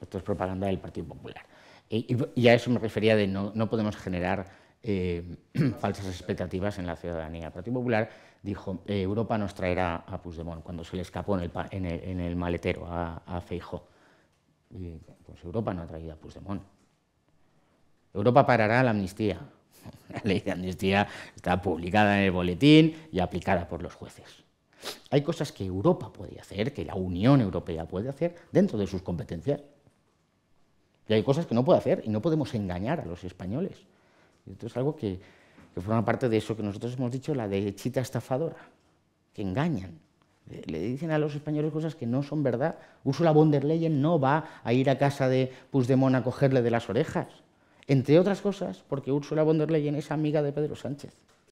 Esto es propaganda del Partido Popular. Y, a eso me refería de no, podemos generar eh, falsas expectativas en la ciudadanía. El Partido Popular dijo, eh, Europa nos traerá a Puigdemont cuando se le escapó en el, maletero a, a Feijó. pues Europa no ha traído a Puigdemont. Europa parará la amnistía. La ley de amnistía está publicada en el boletín y aplicada por los jueces. Hay cosas que Europa puede hacer, que la Unión Europea puede hacer dentro de sus competencias. Y hay cosas que no puede hacer y no podemos engañar a los españoles. Y esto es algo que, forma parte de eso que nosotros hemos dicho, la derechita estafadora, que engañan. Eh, le dicen a los españoles cosas que no son verdad. Ursula von der Leyen no va a ir a casa de Puigdemont a cogerle de las orejas. Entre otras cosas, porque Ursula von der Leyen es amiga de Pedro Sánchez.